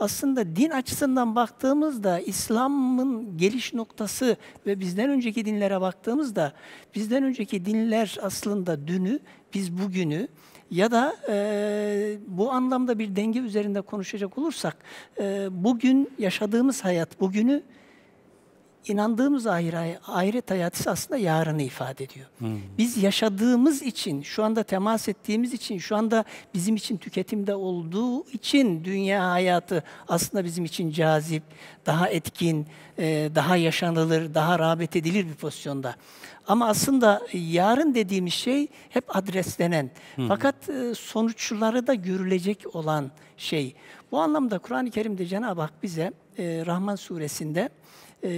aslında din açısından baktığımızda İslam'ın geliş noktası ve bizden önceki dinlere baktığımızda bizden önceki dinler aslında dünü, biz bugünü ya da e, bu anlamda bir denge üzerinde konuşacak olursak e, bugün yaşadığımız hayat, bugünü inandığımız ahiret, ahiret hayatı ise aslında yarını ifade ediyor. Hmm. Biz yaşadığımız için, şu anda temas ettiğimiz için, şu anda bizim için tüketimde olduğu için dünya hayatı aslında bizim için cazip, daha etkin, e, daha yaşanılır, daha rağbet edilir bir pozisyonda. Ama aslında yarın dediğimiz şey hep adreslenen hmm. fakat e, sonuçları da görülecek olan şey. Bu anlamda Kur'an-ı Kerim'de Cenab-ı Hak bize e, Rahman suresinde e,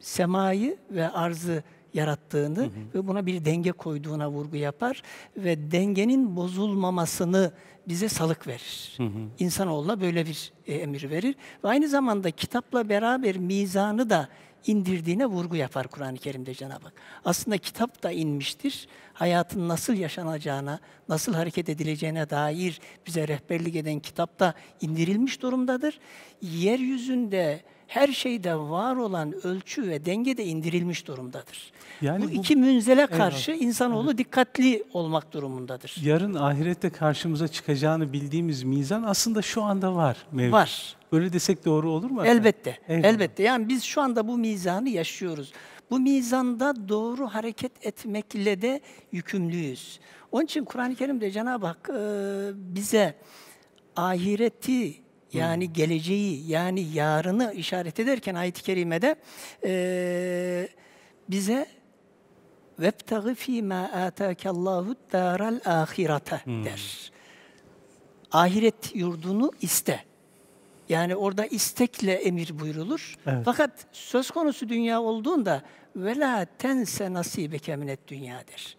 semayı ve arzı yarattığını hı hı. ve buna bir denge koyduğuna vurgu yapar ve dengenin bozulmamasını bize salık verir. Hı hı. İnsanoğluna böyle bir e, emir verir ve aynı zamanda kitapla beraber mizanı da indirdiğine vurgu yapar Kur'an-ı Kerim'de Cenab-ı Hak. Aslında kitap da inmiştir. Hayatın nasıl yaşanacağına, nasıl hareket edileceğine dair bize rehberlik eden kitap da indirilmiş durumdadır. Yeryüzünde her şeyde var olan ölçü ve denge de indirilmiş durumdadır. Yani bu, bu iki münzele karşı evet. insanoğlu evet. dikkatli olmak durumundadır. Yarın ahirette karşımıza çıkacağını bildiğimiz mizan aslında şu anda var mevcut. Var. Böyle desek doğru olur mu? Elbette. Evet. Elbette. Yani biz şu anda bu mizanı yaşıyoruz. Bu mizanda doğru hareket etmekle de yükümlüyüz. Onun için Kur'an-ı Kerim'de Cenab-ı Hak bize ahireti yani geleceği yani yarını işaret ederken ayet-i kerimede e, bize وَبْتَغِ ف۪ي مَا آتَاكَ اللّٰهُ الدَّارَ الْآخِرَةَ der. Ahiret yurdunu iste. Yani orada istekle emir buyrulur. Evet. Fakat söz konusu dünya olduğunda وَلَا تَنْسَ نَصِيبَكَ مِنَ dünya der.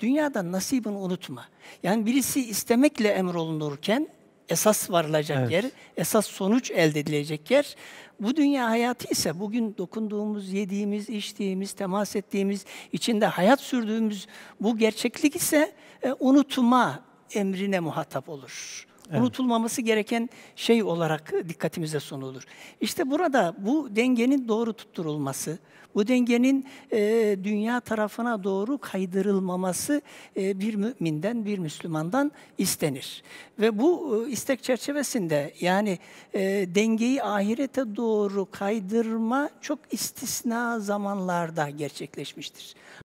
Dünyada nasibini unutma. Yani birisi istemekle emrolunurken esas varılacak evet. yer, esas sonuç elde edilecek yer. Bu dünya hayatı ise bugün dokunduğumuz, yediğimiz, içtiğimiz, temas ettiğimiz, içinde hayat sürdüğümüz bu gerçeklik ise e, unutuma emrine muhatap olur. Evet. Unutulmaması gereken şey olarak dikkatimize sunulur. İşte burada bu dengenin doğru tutturulması, bu dengenin e, dünya tarafına doğru kaydırılmaması e, bir müminden, bir Müslümandan istenir. Ve bu e, istek çerçevesinde yani e, dengeyi ahirete doğru kaydırma çok istisna zamanlarda gerçekleşmiştir.